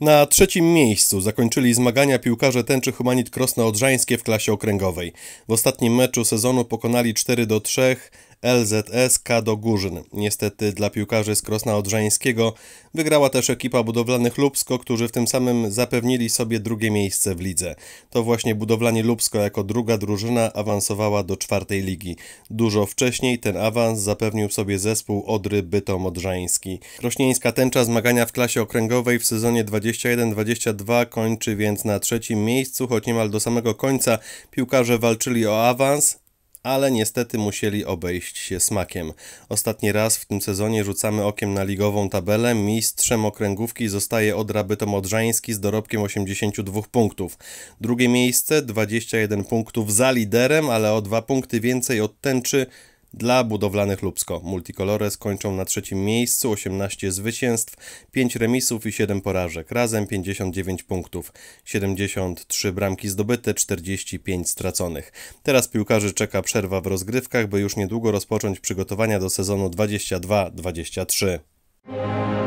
Na trzecim miejscu zakończyli zmagania piłkarze tęczy Humanit Krosno-Odrzańskie w klasie okręgowej. W ostatnim meczu sezonu pokonali 4 do 3 LZS Kado Górzyn. Niestety dla piłkarzy z Krosna Odrzańskiego wygrała też ekipa budowlanych Lubsko, którzy w tym samym zapewnili sobie drugie miejsce w lidze. To właśnie budowlanie Lubsko jako druga drużyna awansowała do czwartej ligi. Dużo wcześniej ten awans zapewnił sobie zespół Odry Bytom Odrzański. Krośnieńska tęcza zmagania w klasie okręgowej w sezonie 21-22 kończy więc na trzecim miejscu, choć niemal do samego końca piłkarze walczyli o awans, ale niestety musieli obejść się smakiem. Ostatni raz w tym sezonie rzucamy okiem na ligową tabelę. Mistrzem okręgówki zostaje Odra Bytomodrzański z dorobkiem 82 punktów. Drugie miejsce 21 punktów za liderem, ale o dwa punkty więcej od tęczy dla budowlanych Lubsko Multicolores kończą na trzecim miejscu 18 zwycięstw, 5 remisów i 7 porażek, razem 59 punktów, 73 bramki zdobyte, 45 straconych. Teraz piłkarzy czeka przerwa w rozgrywkach, by już niedługo rozpocząć przygotowania do sezonu 22-23.